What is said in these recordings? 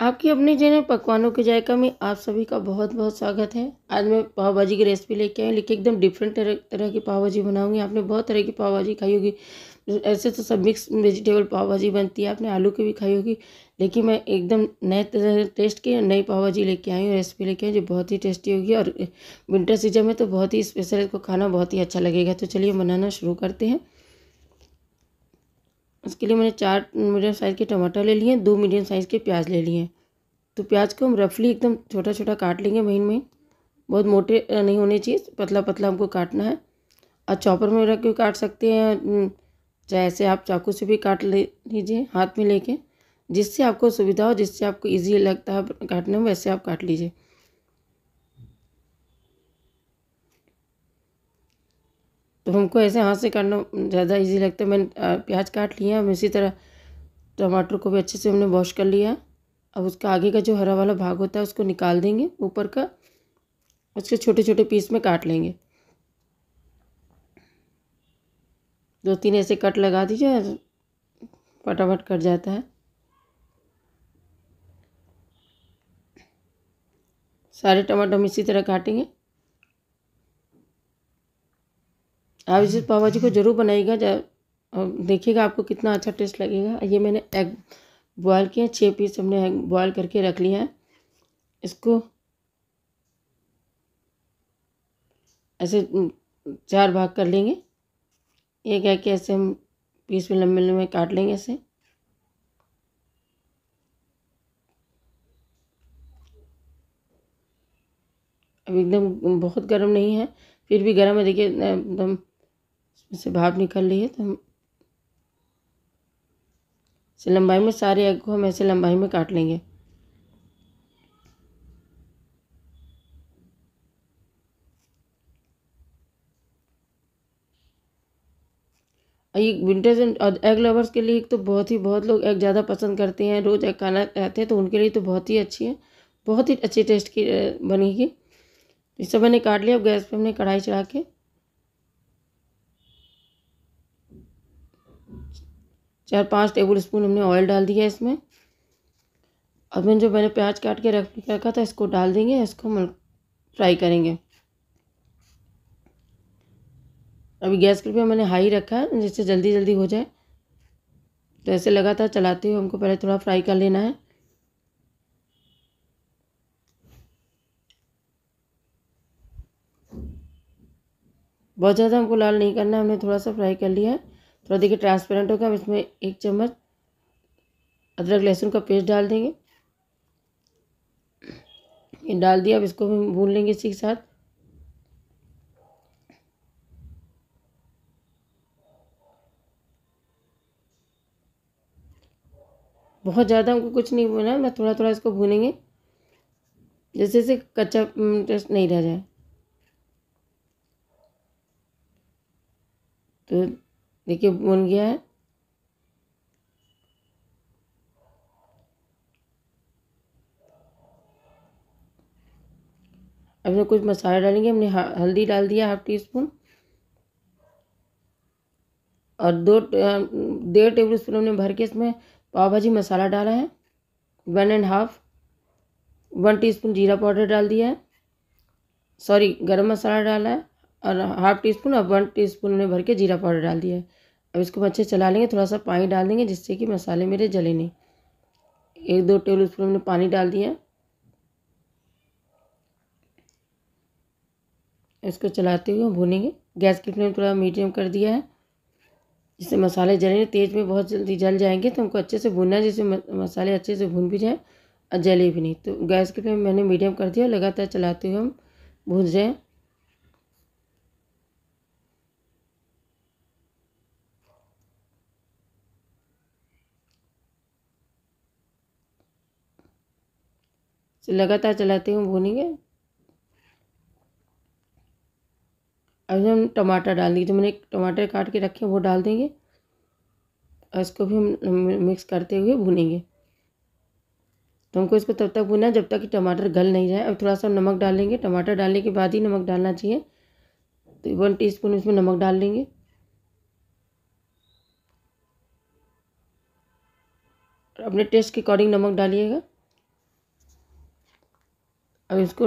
आपकी अपनी चैनल पकवानों के जायका में आप सभी का बहुत बहुत स्वागत है आज मैं पाव भाजी की रेसिपी लेके आई लेकिन एकदम डिफरेंट तरह तरह की पाव भाजी बनाऊंगी आपने बहुत तरह की पाव भाजी खाई होगी ऐसे तो सब मिक्स वेजिटेबल पाव भाजी बनती है आपने आलू की भी खाई होगी लेकिन मैं एकदम नए टेस्ट की नई पाव भाजी लेके आई हूँ रेसिपी लेके आई जो बहुत ही टेस्टी होगी और विंटर सीजन में तो बहुत ही स्पेशल इसको खाना बहुत ही अच्छा लगेगा तो चलिए बनाना शुरू करते हैं इसके लिए मैंने चार मीडियम साइज़ के टमाटर ले लिए हैं दो मीडियम साइज़ के प्याज ले लिए हैं तो प्याज को हम रफली एकदम छोटा छोटा काट लेंगे महीन महीन बहुत मोटे नहीं होने चाहिए पतला पतला हमको काटना है और चॉपर में रख के काट सकते हैं चाहे ऐसे आप चाकू से भी काट ले लीजिए हाथ में लेके जिससे आपको सुविधा हो जिससे आपको इजी लगता है काटने में वैसे आप काट लीजिए तो हमको ऐसे हाथ से काटना ज़्यादा इजी लगता है मैंने प्याज काट लिया हम इसी तरह टमाटर को भी अच्छे से हमने वॉश कर लिया अब उसका आगे का जो हरा वाला भाग होता है उसको निकाल देंगे ऊपर का उसके छोटे छोटे पीस में काट लेंगे दो तीन ऐसे कट लगा दीजिए फटाफट कट जाता है सारे टमाटर हम इसी तरह काटेंगे आप इसे पाव भाजी को ज़रूर बनाइएगा और देखिएगा आपको कितना अच्छा टेस्ट लगेगा ये मैंने एग बॉयल किए हैं छः पीस हमने एग बॉयल करके रख लिया है इसको ऐसे चार भाग कर लेंगे एक एग के ऐसे हम पीस में लंबे लंबे काट लेंगे ऐसे अब एकदम बहुत गर्म नहीं है फिर भी गर्म है देखिए एकदम इसमें से भाप निकल रही है तो हम इसे लंबाई में सारे एग को हम ऐसे लंबाई में काट लेंगे ये विंटर्स एंड एग लवर्स के लिए एक तो बहुत ही बहुत लोग एग ज़्यादा पसंद करते हैं रोज़ एग खाना चाहते हैं तो उनके लिए तो बहुत ही अच्छी है बहुत ही अच्छी टेस्ट की बनेगी इसे मैंने काट लिया अब गैस पे हमने कढ़ाई चढ़ा के चार पाँच टेबल स्पून हमने ऑयल डाल दिया इसमें अब मैंने जो मैंने प्याज काट के रख रखा था इसको डाल देंगे इसको हम फ्राई करेंगे अभी गैस पर मैंने हाई रखा है जिससे जल्दी जल्दी हो जाए तो ऐसे लगातार चलाते हुए हमको पहले थोड़ा फ्राई कर लेना है बहुत ज़्यादा हमको लाल नहीं करना है हमने थोड़ा सा फ्राई कर लिया है थोड़ा तो देखिए ट्रांसपेरेंट होगा हम इसमें एक चम्मच अदरक लहसुन का पेस्ट डाल देंगे ये डाल दिया अब इसको हम भून लेंगे इसी के साथ बहुत ज़्यादा हमको कुछ नहीं भूना है मैं थोड़ा थोड़ा इसको भूनेंगे जैसे जैसे कच्चा हम्म, टेस्ट नहीं रह जाए तो देखिए बन गया है अब इसमें कुछ मसाला डालेंगे हमने हल्दी डाल दिया हाफ टी स्पून और दो डेढ़ टेबल स्पून हमने भर के इसमें पाव भाजी मसाला डाला है one and half one teaspoon जीरा पाउडर डाल दिया है सॉरी गरम मसाला डाला है और हाफ टी स्पून और वन टी स्पून हमने भर के जीरा पाउडर डाल दिया है अब इसको अच्छे चला लेंगे थोड़ा सा पानी डाल देंगे जिससे कि मसाले मेरे जले नहीं एक दो टेबल स्पून हमने पानी डाल दिया इसको चलाते हुए हम भूनेंगे गैस की फ्लेम थोड़ा मीडियम कर दिया है जिससे मसाले जलेंगे तेज़ में बहुत जल्दी जल जाएंगे तो हमको अच्छे से भूनना है जिससे मसाले अच्छे से भून भी जाएँ और जले भी नहीं तो गैस की फ्लेम मैंने मीडियम कर दिया लगातार चलाते हुए हम भून जाएँ लगातार चलाती हूँ भूनेंगे अब हम टमाटर डाल देंगे जो मैंने टमाटर काट के रखे वो डाल देंगे और इसको भी हम मिक्स करते हुए भूनेंगे तो हमको इसको तब तक भूना जब तक कि टमाटर गल नहीं जाए अब थोड़ा सा नमक डालेंगे टमाटर डालने के बाद ही नमक डालना चाहिए तो वन टी स्पून इसमें नमक डाल लेंगे अपने टेस्ट के अकॉर्डिंग नमक डालिएगा अब इसको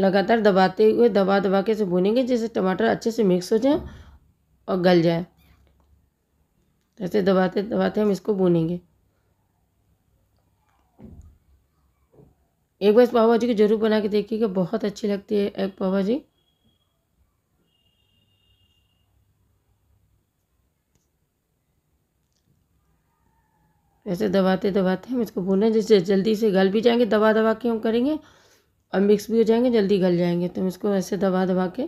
लगातार दबाते हुए दबा दबा के इसे भूनेंगे जिससे टमाटर अच्छे से मिक्स हो जाए और गल जाए ऐसे दबाते दबाते हम इसको भूनेंगे एक बार पाव भाजी को जरूर बना के देखिएगा बहुत अच्छी लगती है एग पाव भाजी ऐसे दबाते दबाते हम इसको भूनें जैसे जल्दी से गल भी जाएंगे दबा दबा के हम करेंगे और मिक्स भी हो जाएंगे जल्दी गल जाएंगे तो इसको ऐसे दबा दबा के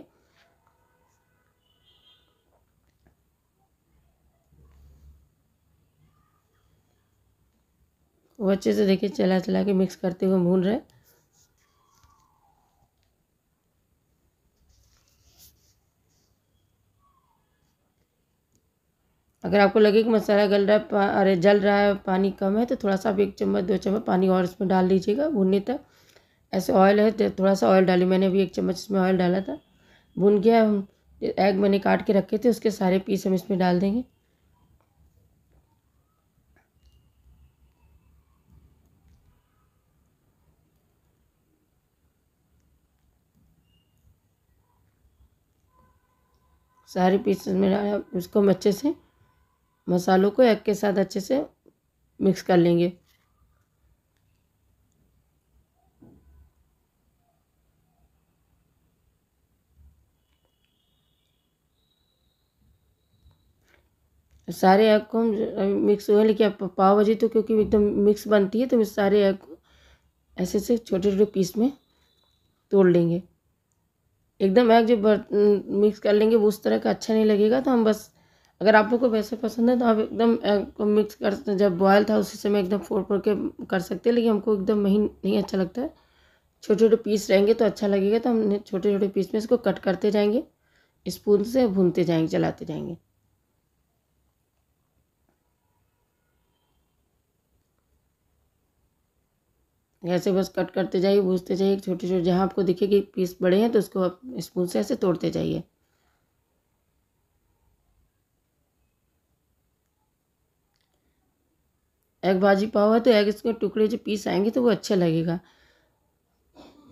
वो अच्छे से देखिए चला चला के मिक्स करते हुए भून रहे अगर आपको लगे कि मसाला गल रहा है अरे जल रहा है पानी कम है तो थोड़ा सा आप एक चम्मच दो चम्मच पानी और इसमें डाल दीजिएगा भूनने तक ऐसे ऑयल है तो थोड़ा सा ऑयल डाली मैंने भी एक चम्मच इसमें ऑयल डाला था भुन गया हम एग मैंने काट के रखे थे उसके सारे पीस हम इसमें डाल देंगे सारे पीस में डाला उसको हम अच्छे से मसालों को एग के साथ अच्छे से मिक्स कर लेंगे सारे एग को हम मिक्स हुए लेकिन पाव भाजी तो क्योंकि एकदम मिक्स बनती है तो हम सारे एग को ऐसे ऐसे छोटे छोटे पीस में तोड़ लेंगे एकदम एग जो मिक्स कर लेंगे वो उस तरह का अच्छा नहीं लगेगा तो हम बस अगर आप लोग को वैसे पसंद है तो आप एकदम एग को मिक्स कर जब बॉयल था उसी समय एकदम फोड़ फोड़ के कर सकते हैं लेकिन हमको एकदम महीन नहीं अच्छा लगता है छोटे छोटे पीस रहेंगे तो अच्छा लगेगा तो हमने छोटे छोटे पीस में इसको कट करते जाएंगे स्पून से भूनते जाएंगे चलाते जाएंगे ऐसे बस कट करते जाइए भूजते जाइए छोटे छोटे जहाँ आपको दिखे कि पीस बड़े हैं तो उसको आप स्पून से ऐसे तोड़ते जाइए एग भाजी पाव है तो एग इसके टुकड़े जो पीस आएंगे तो वो अच्छा लगेगा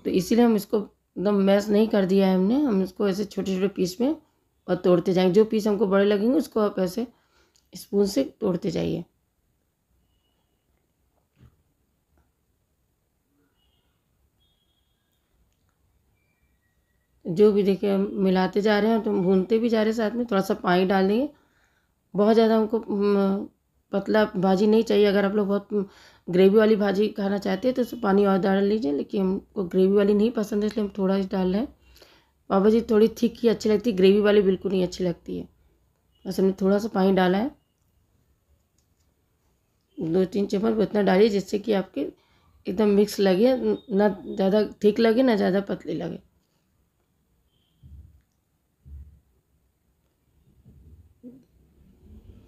तो इसीलिए हम इसको एकदम मैश नहीं कर दिया है हमने हम इसको ऐसे छोटे छोटे पीस में और तोड़ते जाएंगे जो पीस हमको बड़े लगेंगे उसको आप ऐसे स्पून से तोड़ते जाइए जो भी देखिए मिलाते जा रहे हैं तो भूनते भी जा रहे हैं साथ में थोड़ा सा पानी डाल देंगे बहुत ज़्यादा हमको पतला भाजी नहीं चाहिए अगर आप लोग बहुत ग्रेवी वाली भाजी खाना चाहते हैं तो उसमें पानी और डाल लीजिए लेकिन हमको ग्रेवी वाली नहीं पसंद है इसलिए हम थोड़ा ही डाल रहे हैं पाव भाजी थोड़ी थिक ही अच्छी लगती है ग्रेवी वाली बिल्कुल नहीं अच्छी लगती है बस हमने थोड़ा सा पानी डाला है दो तीन चम्मच उतना डालिए जिससे कि आपके एकदम मिक्स लगे ना ज़्यादा थिक लगे ना ज़्यादा पतली लगे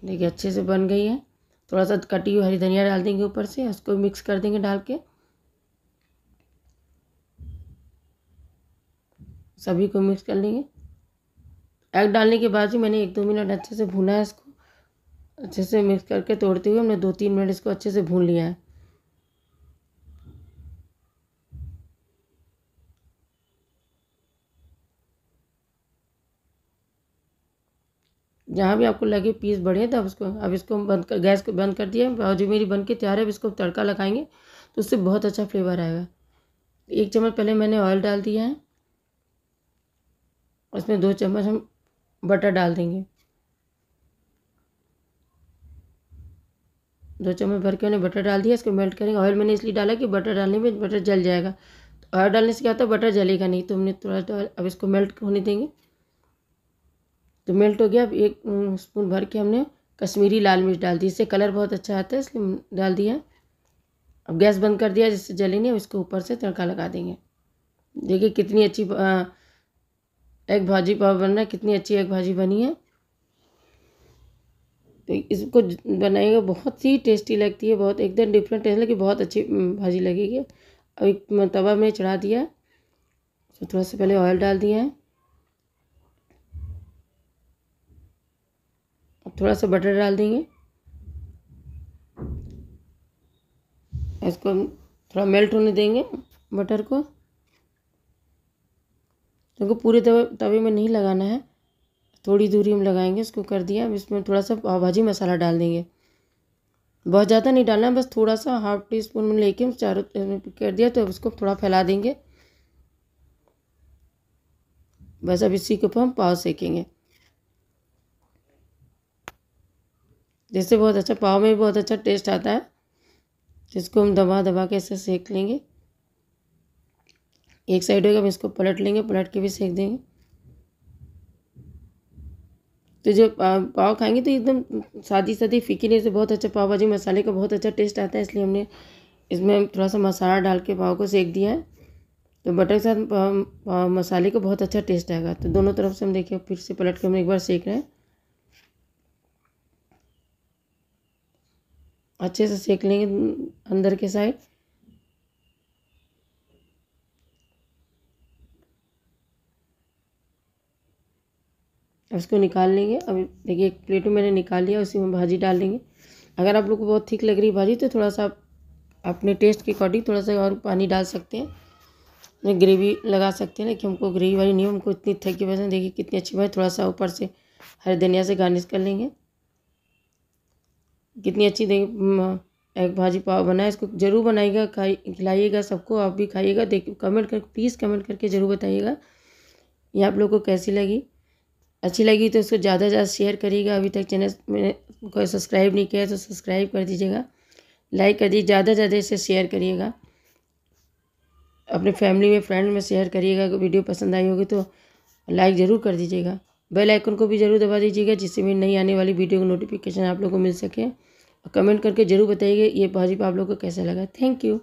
देखिए अच्छे से बन गई है थोड़ा सा कटी हुई हरी धनिया डाल देंगे ऊपर से उसको मिक्स कर देंगे डाल के सभी को मिक्स कर लेंगे एग डालने के बाद ही मैंने एक दो मिनट अच्छे से भुना है इसको अच्छे से मिक्स करके तोड़ते हुए हमने दो तीन मिनट इसको अच्छे से भून लिया है जहाँ भी आपको लगे पीस बढ़े अब तो उसको अब इसको बंद कर गैस को बंद कर दिया जो मेरी बन के तैयार है अब इसको तड़का लगाएंगे तो उससे बहुत अच्छा फ्लेवर आएगा एक चम्मच पहले मैंने ऑयल डाल दिया है उसमें दो चम्मच हम बटर डाल देंगे दो चम्मच भर के उन्हें बटर डाल दिया इसको मेल्ट करेंगे ऑयल मैंने इसलिए डाला कि बटर डालने में बटर जल जाएगा तो ऑयल डालने से क्या होता है बटर जलेगा नहीं तो हमने थोड़ा अब इसको मेल्ट होने देंगे तो मेल्ट हो गया अब एक स्पून भर के हमने कश्मीरी लाल मिर्च डाल दी इससे कलर बहुत अच्छा आता है इसलिए डाल दिया अब गैस बंद कर दिया जिससे जले नहीं अब ऊपर से तड़का लगा देंगे देखिए कितनी अच्छी एग भाजी पाव बन रहा है कितनी अच्छी एग भाजी बनी है तो इसको बनाएगा बहुत ही टेस्टी लगती है बहुत एकदम डिफरेंट टेस्ट लगी बहुत अच्छी भाजी लगेगी अब एक तवा में चढ़ा दिया तो थोड़ा सा पहले ऑयल डाल दिया है अब थोड़ा सा बटर डाल देंगे इसको थोड़ा मेल्ट होने देंगे बटर को क्योंकि तो पूरे तवे तवे में नहीं लगाना है थोड़ी दूरी हम लगाएंगे उसको कर दिया अब इसमें थोड़ा सा पाव भाजी मसाला डाल देंगे बहुत ज़्यादा नहीं डालना बस थोड़ा सा हाफ टी स्पून में लेके चारों कर दिया तो अब इसको थोड़ा फैला देंगे बस अब इसी के ऊपर हम पाव सेकेंगे जिससे बहुत अच्छा पाव में भी बहुत अच्छा टेस्ट आता है जिसको हम दबा दबा के ऐसे सेक लेंगे एक साइड होगा हम इसको पलट लेंगे पलट के भी सेक देंगे तो जो पाव खाएंगे तो एकदम सादी सादी फीकी नहीं से बहुत अच्छा पाव भाजी मसाले का बहुत अच्छा टेस्ट आता है इसलिए हमने इसमें थोड़ा सा मसाला डाल के पाव को सेक दिया है तो बटर के साथ पाव मसाले का बहुत अच्छा टेस्ट आएगा तो दोनों तरफ से हम देखिए फिर से पलट के हम एक बार सेक रहे हैं अच्छे से सेक लेंगे अंदर के साइड इसको निकाल लेंगे अब देखिए एक प्लेट में मैंने निकाल लिया उसी में भाजी डाल देंगे अगर आप लोग को बहुत थिक लग रही भाजी तो थोड़ा सा आप अपने टेस्ट के अकॉर्डिंग थोड़ा सा और पानी डाल सकते हैं ग्रेवी लगा सकते हैं लेकिन हमको ग्रेवी वाली नहीं हमको इतनी थकी वजह से देखिए कितनी अच्छी बात थोड़ा सा ऊपर से हरे धनिया से गार्निश कर लेंगे कितनी अच्छी एग भाजी पाव बना है इसको ज़रूर बनाइएगा खाई खिलाइएगा सबको आप भी खाइएगा देख कमेंट कर प्लीज़ कमेंट करके ज़रूर बताइएगा ये आप लोगों को कैसी लगी अच्छी लगी तो उसको ज़्यादा से ज़्यादा शेयर करिएगा अभी तक चैनल मैंने कोई सब्सक्राइब नहीं किया तो सब्सक्राइब कर दीजिएगा लाइक कर दीजिए ज़्यादा से ज़्यादा इसे शेयर करिएगा अपने फैमिली में फ्रेंड में शेयर करिएगा वीडियो पसंद आई होगी तो लाइक ज़रूर कर दीजिएगा बेल आइकन को भी ज़रूर दबा दीजिएगा जिससे मेरी नई आने वाली वीडियो की नोटिफिकेशन आप लोगों को मिल सके और कमेंट करके ज़रूर बताइएगा ये भाजपा आप लोग को कैसा लगा थैंक यू